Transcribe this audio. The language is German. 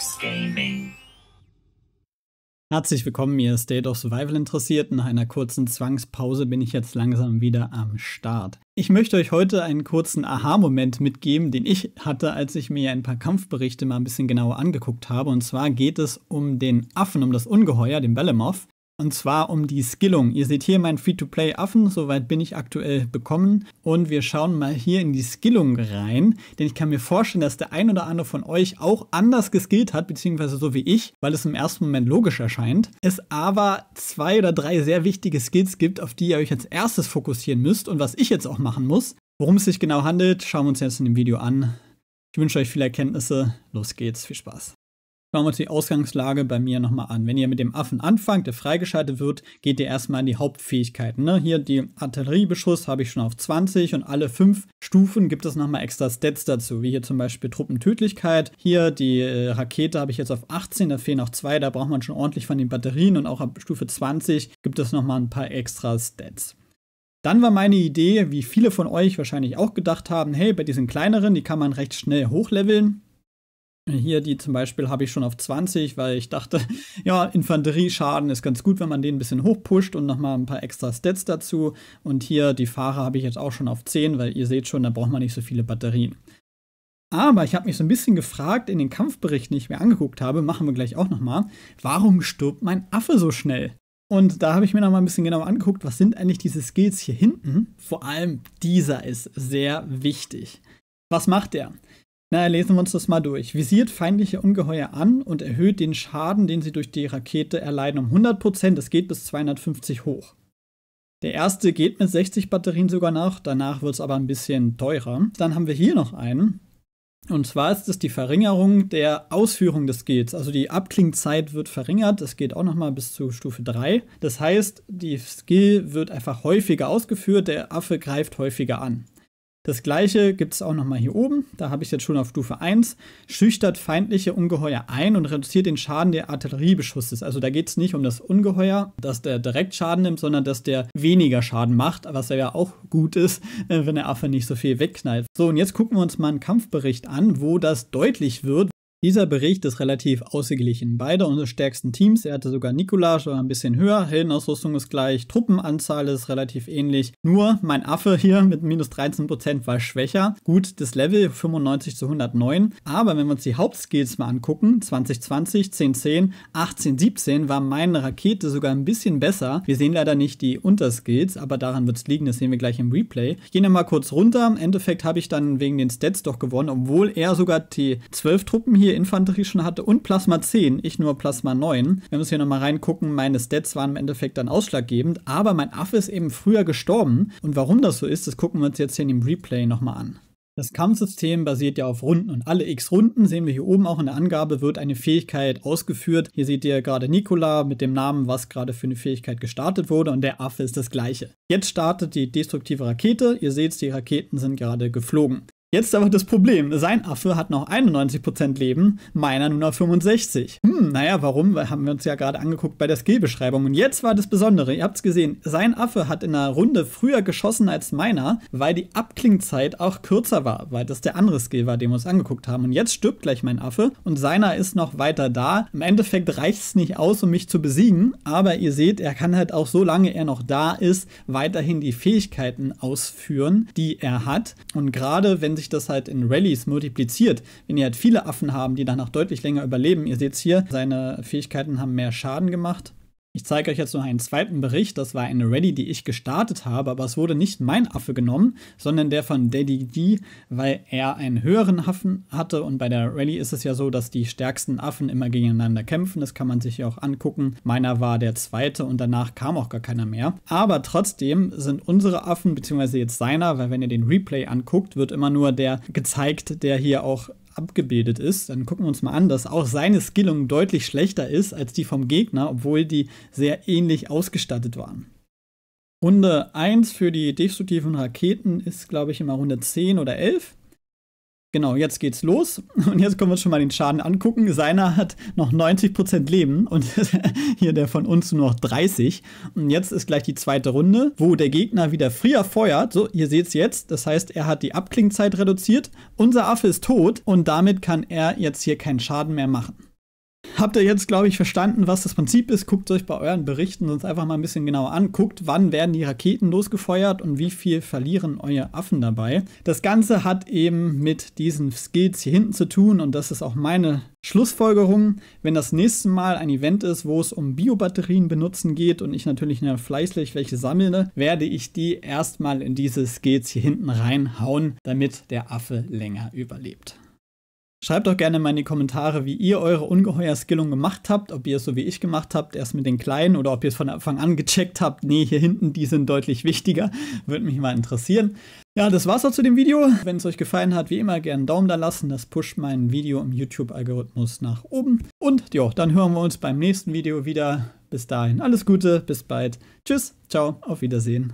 Xbox Gaming. Herzlich willkommen, ihr State of Survival Interessierten. Nach einer kurzen Zwangspause bin ich jetzt langsam wieder am Start. Ich möchte euch heute einen kurzen Aha-Moment mitgeben, den ich hatte, als ich mir ein paar Kampfberichte mal ein bisschen genauer angeguckt habe. Und zwar geht es um den Affen, um das Ungeheuer, den Belemov. Und zwar um die Skillung. Ihr seht hier meinen Free-to-Play-Affen, soweit bin ich aktuell bekommen. Und wir schauen mal hier in die Skillung rein, denn ich kann mir vorstellen, dass der ein oder andere von euch auch anders geskillt hat, beziehungsweise so wie ich, weil es im ersten Moment logisch erscheint. Es aber zwei oder drei sehr wichtige Skills gibt, auf die ihr euch als erstes fokussieren müsst und was ich jetzt auch machen muss. Worum es sich genau handelt, schauen wir uns jetzt in dem Video an. Ich wünsche euch viele Erkenntnisse. Los geht's, viel Spaß. Schauen wir uns die Ausgangslage bei mir nochmal an. Wenn ihr mit dem Affen anfangt, der freigeschaltet wird, geht ihr erstmal in die Hauptfähigkeiten. Ne? Hier die Artilleriebeschuss habe ich schon auf 20 und alle fünf Stufen gibt es nochmal extra Stats dazu, wie hier zum Beispiel Truppentödlichkeit. Hier die äh, Rakete habe ich jetzt auf 18, da fehlen noch zwei, da braucht man schon ordentlich von den Batterien und auch ab Stufe 20 gibt es nochmal ein paar extra Stats. Dann war meine Idee, wie viele von euch wahrscheinlich auch gedacht haben, hey, bei diesen kleineren, die kann man recht schnell hochleveln. Hier die zum Beispiel habe ich schon auf 20, weil ich dachte, ja, Infanterieschaden ist ganz gut, wenn man den ein bisschen hochpusht und nochmal ein paar extra Stats dazu. Und hier die Fahrer habe ich jetzt auch schon auf 10, weil ihr seht schon, da braucht man nicht so viele Batterien. Aber ich habe mich so ein bisschen gefragt in den Kampfberichten, die ich mir angeguckt habe, machen wir gleich auch nochmal, warum stirbt mein Affe so schnell? Und da habe ich mir nochmal ein bisschen genauer angeguckt, was sind eigentlich diese Skills hier hinten? Vor allem dieser ist sehr wichtig. Was macht der? Na, lesen wir uns das mal durch. Visiert feindliche Ungeheuer an und erhöht den Schaden, den sie durch die Rakete erleiden, um 100%. Das geht bis 250 hoch. Der erste geht mit 60 Batterien sogar noch, danach wird es aber ein bisschen teurer. Dann haben wir hier noch einen. Und zwar ist es die Verringerung der Ausführung des Gates. Also die Abklingzeit wird verringert. Das geht auch nochmal bis zu Stufe 3. Das heißt, die Skill wird einfach häufiger ausgeführt. Der Affe greift häufiger an. Das gleiche gibt es auch nochmal hier oben, da habe ich jetzt schon auf Stufe 1, schüchtert feindliche Ungeheuer ein und reduziert den Schaden der Artilleriebeschusses. Also da geht es nicht um das Ungeheuer, dass der direkt Schaden nimmt, sondern dass der weniger Schaden macht, was ja auch gut ist, äh, wenn der Affe nicht so viel wegknallt. So, und jetzt gucken wir uns mal einen Kampfbericht an, wo das deutlich wird, dieser Bericht ist relativ ausgeglichen. Beide unsere stärksten Teams, er hatte sogar Nikolaj ein bisschen höher, Heldenausrüstung ist gleich, Truppenanzahl ist relativ ähnlich. Nur mein Affe hier mit minus 13% war schwächer. Gut, das Level 95 zu 109. Aber wenn wir uns die Hauptskills mal angucken, 2020, 10, 10, 18, 17, war meine Rakete sogar ein bisschen besser. Wir sehen leider nicht die Unterskills, aber daran wird es liegen, das sehen wir gleich im Replay. Ich gehe nochmal kurz runter. Im Endeffekt habe ich dann wegen den Stats doch gewonnen, obwohl er sogar die 12 Truppen hier 4 Infanterie schon hatte und Plasma 10, ich nur Plasma 9. Wir müssen hier nochmal reingucken, meine Stats waren im Endeffekt dann ausschlaggebend, aber mein Affe ist eben früher gestorben und warum das so ist, das gucken wir uns jetzt hier in dem Replay nochmal an. Das Kampfsystem basiert ja auf Runden und alle x Runden, sehen wir hier oben auch in der Angabe, wird eine Fähigkeit ausgeführt. Hier seht ihr gerade Nikola mit dem Namen, was gerade für eine Fähigkeit gestartet wurde und der Affe ist das gleiche. Jetzt startet die destruktive Rakete, ihr seht, die Raketen sind gerade geflogen. Jetzt aber das Problem. Sein Affe hat noch 91% Leben, meiner nur noch 65. Hm, naja, warum? Weil haben wir uns ja gerade angeguckt bei der Skillbeschreibung. Und jetzt war das Besondere. Ihr habt's gesehen. Sein Affe hat in einer Runde früher geschossen als meiner, weil die Abklingzeit auch kürzer war, weil das der andere Skill war, den wir uns angeguckt haben. Und jetzt stirbt gleich mein Affe und seiner ist noch weiter da. Im Endeffekt reicht's nicht aus, um mich zu besiegen, aber ihr seht, er kann halt auch, solange er noch da ist, weiterhin die Fähigkeiten ausführen, die er hat. Und gerade wenn sie sich das halt in Rallyes multipliziert. Wenn ihr halt viele Affen haben, die danach deutlich länger überleben, ihr seht es hier, seine Fähigkeiten haben mehr Schaden gemacht ich zeige euch jetzt noch einen zweiten Bericht. Das war eine Rallye, die ich gestartet habe, aber es wurde nicht mein Affe genommen, sondern der von Daddy D, weil er einen höheren Affen hatte. Und bei der Rallye ist es ja so, dass die stärksten Affen immer gegeneinander kämpfen. Das kann man sich ja auch angucken. Meiner war der zweite und danach kam auch gar keiner mehr. Aber trotzdem sind unsere Affen, beziehungsweise jetzt seiner, weil wenn ihr den Replay anguckt, wird immer nur der gezeigt, der hier auch abgebildet ist, dann gucken wir uns mal an, dass auch seine Skillung deutlich schlechter ist als die vom Gegner, obwohl die sehr ähnlich ausgestattet waren. Runde 1 für die destruktiven Raketen ist, glaube ich, immer Runde 10 oder 11. Genau, jetzt geht's los und jetzt können wir uns schon mal den Schaden angucken. Seiner hat noch 90% Leben und hier der von uns nur noch 30. Und jetzt ist gleich die zweite Runde, wo der Gegner wieder Frier feuert. So, ihr seht's jetzt. Das heißt, er hat die Abklingzeit reduziert. Unser Affe ist tot und damit kann er jetzt hier keinen Schaden mehr machen habt ihr jetzt, glaube ich, verstanden, was das Prinzip ist. Guckt euch bei euren Berichten sonst einfach mal ein bisschen genauer an. Guckt, wann werden die Raketen losgefeuert und wie viel verlieren eure Affen dabei. Das Ganze hat eben mit diesen Skills hier hinten zu tun und das ist auch meine Schlussfolgerung. Wenn das nächste Mal ein Event ist, wo es um Biobatterien benutzen geht und ich natürlich fleißig welche sammle, werde ich die erstmal in diese Skills hier hinten reinhauen, damit der Affe länger überlebt. Schreibt doch gerne mal in die Kommentare, wie ihr eure Ungeheuer-Skillung gemacht habt, ob ihr es so wie ich gemacht habt, erst mit den Kleinen oder ob ihr es von Anfang an gecheckt habt, nee, hier hinten, die sind deutlich wichtiger, würde mich mal interessieren. Ja, das war's auch zu dem Video. Wenn es euch gefallen hat, wie immer gerne einen Daumen da lassen, das pusht mein Video im YouTube-Algorithmus nach oben. Und ja, dann hören wir uns beim nächsten Video wieder. Bis dahin, alles Gute, bis bald. Tschüss, ciao, auf Wiedersehen.